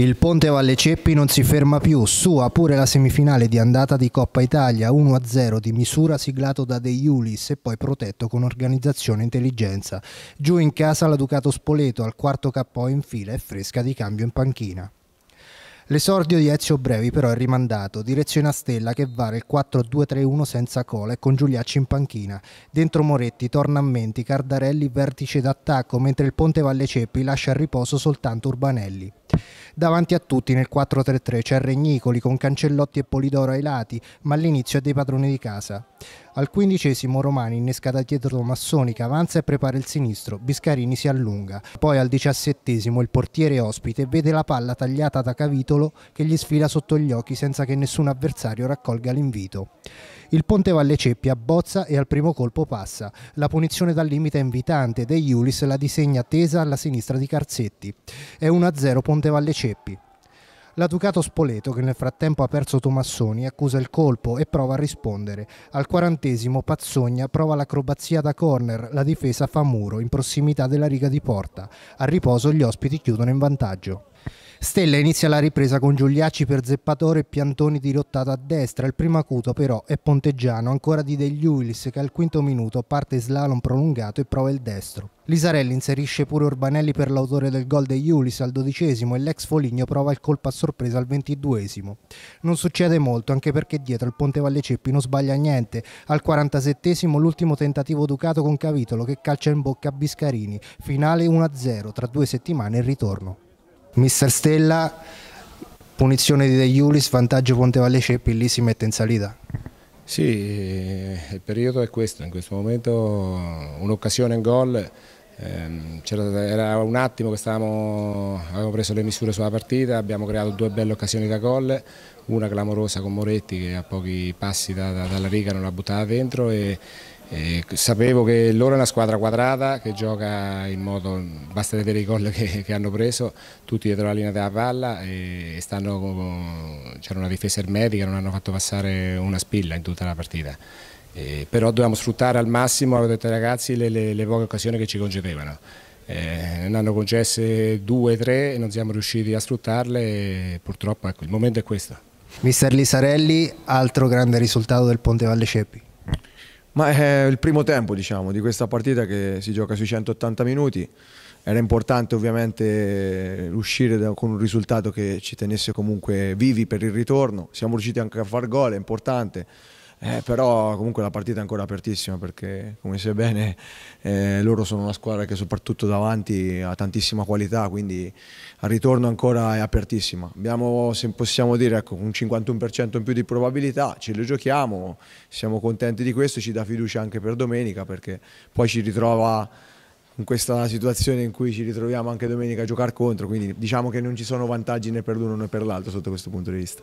Il Ponte Valle Ceppi non si ferma più, sua pure la semifinale di andata di Coppa Italia 1-0 di misura siglato da De Iulis e poi protetto con organizzazione e intelligenza. Giù in casa la Ducato Spoleto al quarto KO in fila e fresca di cambio in panchina. L'esordio di Ezio Brevi però è rimandato, direzione a Stella che vale il 4-2-3-1 senza cola e con Giuliacci in panchina. Dentro Moretti, Tornammenti, Cardarelli vertice d'attacco, mentre il Ponte Valle Ceppi lascia a riposo soltanto Urbanelli. Davanti a tutti nel 4-3-3 c'è Regnicoli con Cancellotti e Polidoro ai lati, ma all'inizio è dei padroni di casa. Al quindicesimo Romani innescata dietro Massoni che avanza e prepara il sinistro, Biscarini si allunga. Poi al diciassettesimo il portiere ospite vede la palla tagliata da Cavitolo che gli sfila sotto gli occhi senza che nessun avversario raccolga l'invito. Il Ponte Valle Ceppi abbozza e al primo colpo passa. La punizione dal limite è invitante, De Iulis la disegna tesa alla sinistra di Carzetti. È 1-0 Ponte Valle Ceppi. La Ducato Spoleto, che nel frattempo ha perso Tomassoni, accusa il colpo e prova a rispondere. Al quarantesimo Pazzogna prova l'acrobazia da corner, la difesa fa muro in prossimità della riga di porta. A riposo gli ospiti chiudono in vantaggio. Stella inizia la ripresa con Giuliacci per Zeppatore e Piantoni dirottato a destra. Il primo acuto però è Ponteggiano, ancora di degli Uilis che al quinto minuto parte slalom prolungato e prova il destro. Lisarelli inserisce pure Orbanelli per l'autore del gol degli Ulis al dodicesimo e l'ex Foligno prova il colpo a sorpresa al ventiduesimo. Non succede molto anche perché dietro il Ponte Valle Ceppi non sbaglia niente. Al quarantasettesimo l'ultimo tentativo Ducato con Cavitolo che calcia in bocca a Biscarini. Finale 1-0 tra due settimane il ritorno. Mister Stella, punizione di De Iulis, vantaggio Ponte Valle Ceppi, lì si mette in salita. Sì, il periodo è questo, in questo momento un'occasione in gol, ehm, era un attimo che stavamo, avevamo preso le misure sulla partita, abbiamo creato due belle occasioni da gol, una clamorosa con Moretti che a pochi passi da, da, dalla riga non l'ha buttata dentro e, e eh, sapevo che loro è una squadra quadrata che gioca in modo, basta vedere i gol che, che hanno preso, tutti dietro la linea della palla e c'era una difesa ermetica, non hanno fatto passare una spilla in tutta la partita. E eh, però dobbiamo sfruttare al massimo, avevo detto ai ragazzi, le, le, le poche occasioni che ci concedevano. Eh, ne hanno concesse due, tre e non siamo riusciti a sfruttarle purtroppo ecco, il momento è questo. Mister Lisarelli, altro grande risultato del Ponte Valle Ceppi. Ma è eh, il primo tempo, diciamo, di questa partita che si gioca sui 180 minuti. Era importante ovviamente uscire da, con un risultato che ci tenesse comunque vivi per il ritorno. Siamo riusciti anche a far gol, è importante eh, però comunque la partita è ancora apertissima perché come sai bene eh, loro sono una squadra che soprattutto davanti ha tantissima qualità quindi al ritorno ancora è apertissima abbiamo se possiamo dire ecco, un 51% in più di probabilità ce lo giochiamo siamo contenti di questo ci dà fiducia anche per domenica perché poi ci ritrova in questa situazione in cui ci ritroviamo anche domenica a giocare contro quindi diciamo che non ci sono vantaggi né per l'uno né per l'altro sotto questo punto di vista